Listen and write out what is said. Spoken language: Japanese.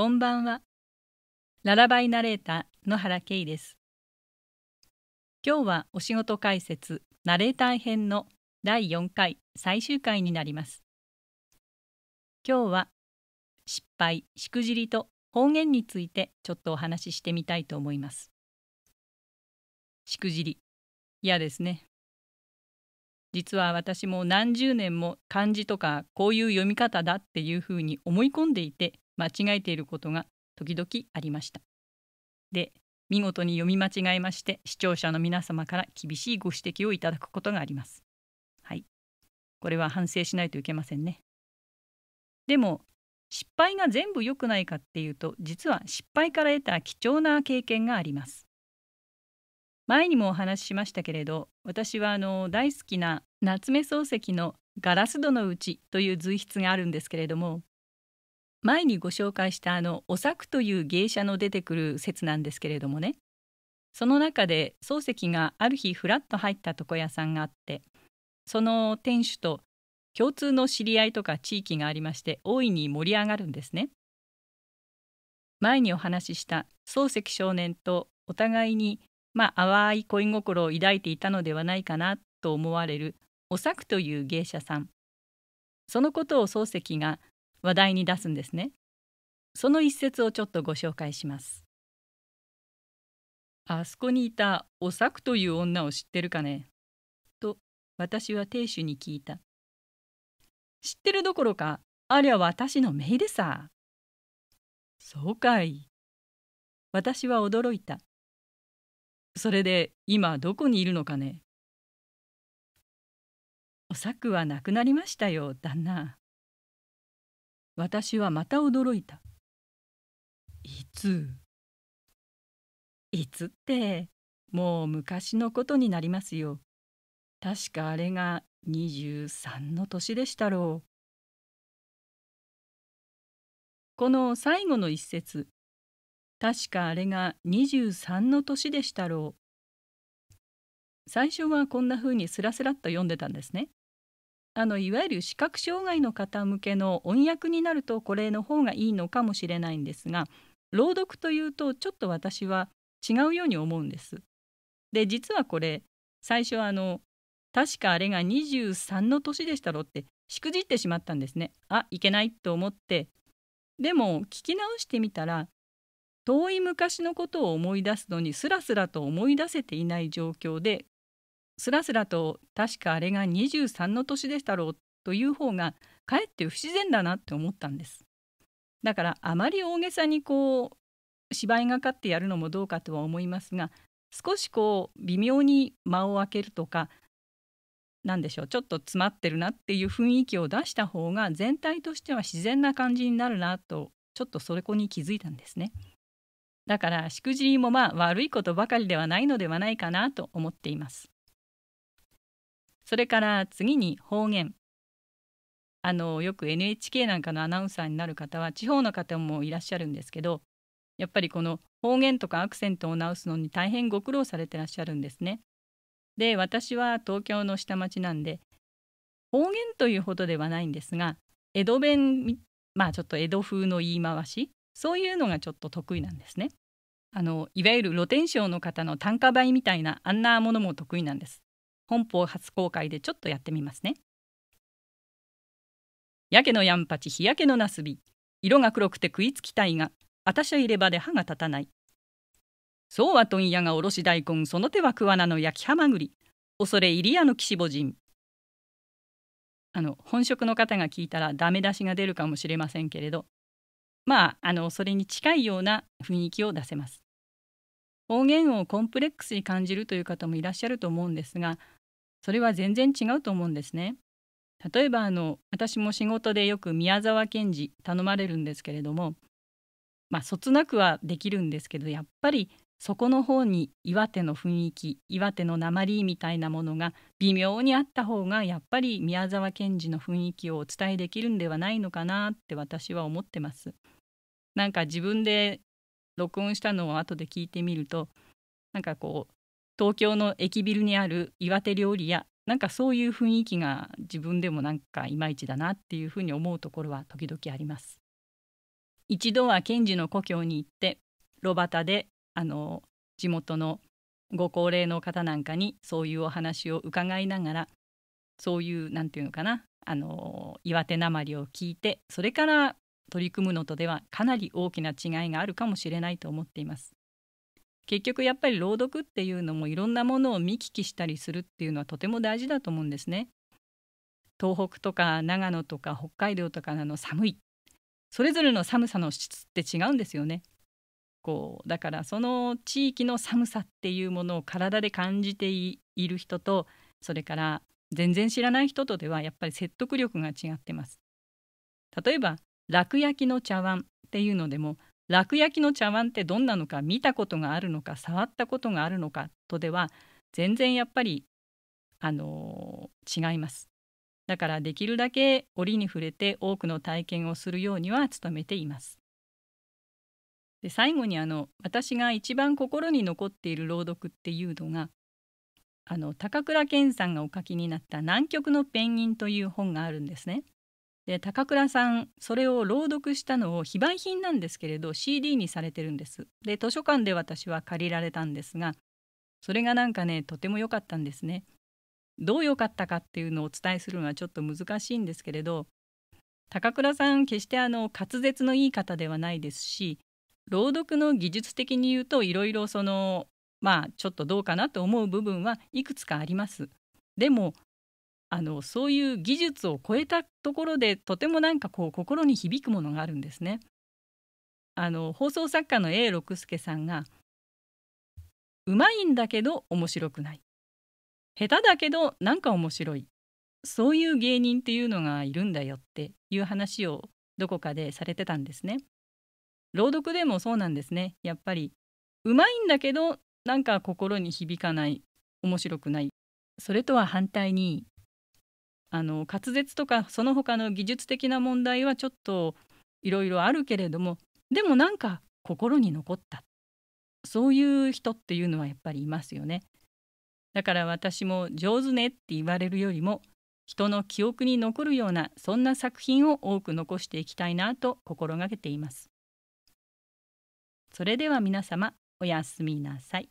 こんばんは。ララバイナレーター野原圭です。今日はお仕事解説ナレーター編の第4回最終回になります。今日は失敗、しくじりと方言についてちょっとお話ししてみたいと思います。しくじり、嫌ですね。実は私も何十年も漢字とかこういう読み方だっていうふうに思い込んでいて間違えていることが時々ありました。で、見事に読み間違えまして視聴者の皆様から厳しいご指摘をいただくことがあります。はい。これは反省しないといけませんね。でも失敗が全部良くないかっていうと実は失敗から得た貴重な経験があります。前にもお話ししましたけれど私はあの大好きな夏目漱石の「ガラス戸のうち」という随筆があるんですけれども前にご紹介したあのお作という芸者の出てくる説なんですけれどもねその中で漱石がある日ふらっと入った床屋さんがあってその店主と共通の知り合いとか地域がありまして大いに盛り上がるんですね。前にお話しした漱石少年とお互いにまあ淡い恋心を抱いていたのではないかなと思われるお作という芸者さんそのことを漱石が話題に出すんですねその一節をちょっとご紹介しますあそこにいたおさくという女を知ってるかねと私は亭主に聞いた知ってるどころかありゃ私のめいでさそうかい私は驚いたそれで今どこにいるのかねおさくは亡くなりましたよ旦那私はまた驚いた。いついつってもう昔のことになりますよ。確かあれが23の年でしたろう。この最後の一節確かあれが23の年でしたろう。最初はこんな風にスラスラっと読んでたんですね。あのいわゆる視覚障害の方向けの音訳になるとこれの方がいいのかもしれないんですが朗読というとちょっと私は違うように思うんです。で実はこれ最初あの確かあれが23の年でしたろってしくじってしまったんですね。あいけないと思ってでも聞き直してみたら遠い昔のことを思い出すのにスラスラと思い出せていない状況ですらすらと確かあれが23の年でしたろうという方がかえって不自然だなって思ったんです。だからあまり大げさにこう芝居がかってやるのもどうかとは思いますが少しこう微妙に間を空けるとか何でしょうちょっと詰まってるなっていう雰囲気を出した方が全体としては自然な感じになるなとちょっとそれこに気づいたんですね。だからしくじりもまあ悪いことばかりではないのではないかなと思っています。それから次に方言あのよく NHK なんかのアナウンサーになる方は地方の方もいらっしゃるんですけどやっぱりこの方言とかアクセントを直すのに大変ご苦労されてらっしゃるんですね。で私は東京の下町なんで方言というほどではないんですが江戸弁まあちょっと江戸風の言い回しそういうのがちょっと得意なんですね。あのいわゆる露天商の方の単価倍みたいなあんなものも得意なんです。本邦初公開でちょっとやってみますね。やけのやんぱち日焼けのなすび色が黒くて食いつきたいがあたしゃ入れ歯で歯が立たないそうは問屋がおろし大根その手は桑名の焼きはまぐり恐れ入り屋の岸母人あの本職の方が聞いたらダメ出しが出るかもしれませんけれどまああのそれに近いような雰囲気を出せます方言をコンプレックスに感じるという方もいらっしゃると思うんですがそれは全然違うと思うんですね。例えばあの私も仕事でよく宮沢賢治頼まれるんですけれどもまあそつなくはできるんですけどやっぱりそこの方に岩手の雰囲気岩手の鉛みたいなものが微妙にあった方がやっぱり宮沢賢治の雰囲気をお伝えできるんではないのかなって私は思ってます。なんか自分で録音したのを後で聞いてみるとなんかこう東京の駅ビルにある岩手料理屋なんかそういう雰囲気が自分でもなんかいまいちだなっていうふうに思うところは時々あります。一度は賢治の故郷に行って炉端であの地元のご高齢の方なんかにそういうお話を伺いながらそういうなんていうのかなあの岩手なまりを聞いてそれから取り組むのとではかなり大きな違いがあるかもしれないと思っています。結局やっぱり朗読っていうのもいろんなものを見聞きしたりするっていうのはとても大事だと思うんですね。東北とか長野とか北海道とかの寒いそれぞれの寒さの質って違うんですよね。こうだからその地域の寒さっていうものを体で感じている人とそれから全然知らない人とではやっぱり説得力が違ってます。例えば楽焼きの茶碗っていうのでも落焼きの茶碗ってどんなのか見たことがあるのか触ったことがあるのかとでは全然やっぱりあの違いますだからできるだけ折に触れて多くの体験をするようには努めていますで最後にあの私が一番心に残っている朗読っていうのがあの高倉健さんがお書きになった「南極のペンギン」という本があるんですね。で高倉さんそれを朗読したのを非売品なんですけれど CD にされてるんですで図書館で私は借りられたんですがそれがなんかねとても良かったんですねどう良かったかっていうのをお伝えするのはちょっと難しいんですけれど高倉さん決してあの滑舌のいい方ではないですし朗読の技術的に言うといろいろそのまあちょっとどうかなと思う部分はいくつかありますでもあのそういう技術を超えたところでとてもなんかこう心に響くものがあるんですね。あの放送作家の A 六輔さんが「うまいんだけど面白くない」「下手だけどなんか面白い」そういう芸人っていうのがいるんだよっていう話をどこかでされてたんですね。朗読でもそうなんですねやっぱりうまいんだけどなんか心に響かない面白くないそれとは反対にあの滑舌とかその他の技術的な問題はちょっといろいろあるけれどもでもなんか心に残ったそういう人っていうのはやっぱりいますよね。だから私も「上手ね」って言われるよりも人の記憶に残るようなそんな作品を多く残していきたいなと心がけています。それでは皆様おやすみなさい。